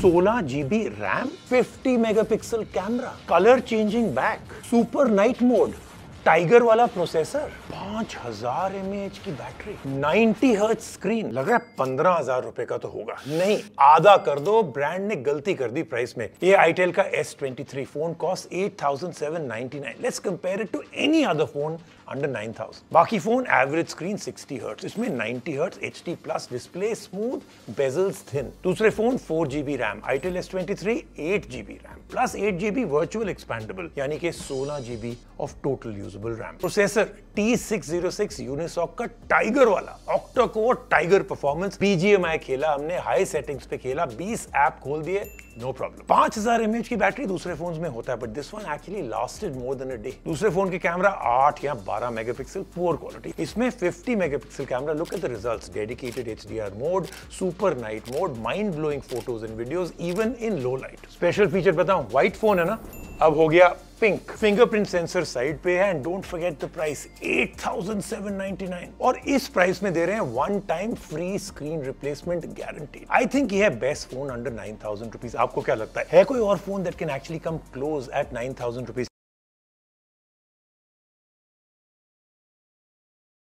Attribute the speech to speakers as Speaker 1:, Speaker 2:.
Speaker 1: सोलह GB RAM fifty megapixel camera colour changing back super night mode Tiger वाला processor पांच हजार M की बैटरी 90 हर्ट स्क्रीन लग रहा है पंद्रह हजार रुपए का तो होगा नहीं आधा कर दो ब्रांड ने गलती कर दी प्राइस में ये आईटेल का S twenty three phone cost eight thousand seven ninety nine let's compare it to any other phone under nine thousand बाकी phone average screen sixty hertz इसमें ninety hertz H D plus display smooth bezels thin दूसरे phone four GB RAM Itel S twenty three eight GB RAM plus eight G B virtual expandable यानी कि सोलह G B of total usable RAM processor T six zero six Unisoc का Tiger वाला octa Tiger performance BGMI खेला हमने high settings पे खेला बीस ऐप खोल दिए नो प्रॉब्लम पांच हजार एमएच की बैटरी दूसरे फोन में होता है but this one actually lasted more than a day दूसरे फोन के कैमरा आठ या बारह मेगापिक्सल पुअर क्वालिटी इसमें mega megapixel camera look at the result dedicated H D R mode super night mode mind blowing photos and video even in low light special feature बताऊं अपना white phone है ना अब हो गया pink fingerprint sensor side पे है and don't forget the price 8799 और इस प्राइस में दे रहे हैं one time free screen replacement guarantee I think ये है बेस्ट फोन अंडर 9000 रुपीस आपको क्या लगता है है कोई और phone that can actually come close at 9000 rupees